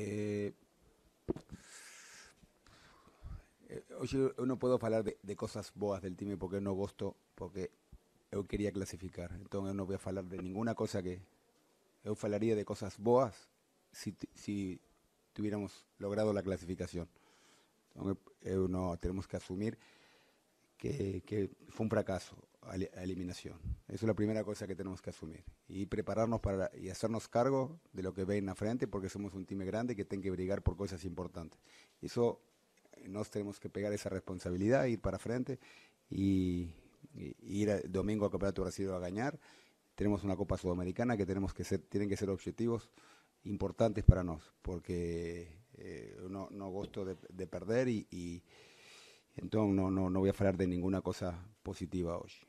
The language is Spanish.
Eh, eh no puedo non de, cosas boas del time porque no non porque yo quería clasificar. Entonces no voy a hablar de ninguna cosa que... Yo hablaría de cosas boas si, tuviéramos logrado la clasificación. Entonces tenemos que asumir que, fue un fracaso eliminación. Esa es la primera cosa que tenemos que asumir y prepararnos para y hacernos cargo de lo que ven a frente porque somos un time grande que tiene que brigar por cosas importantes. Eso eh, nos tenemos que pegar esa responsabilidad, ir para frente y, ir domingo a Campeonato Brasil a ganar. Tenemos una Copa Sudamericana que tenemos que ser, tienen que ser objetivos importantes para nos porque eh, no, no gusto de, perder y, entonces no, no, no voy a hablar de ninguna cosa positiva hoy.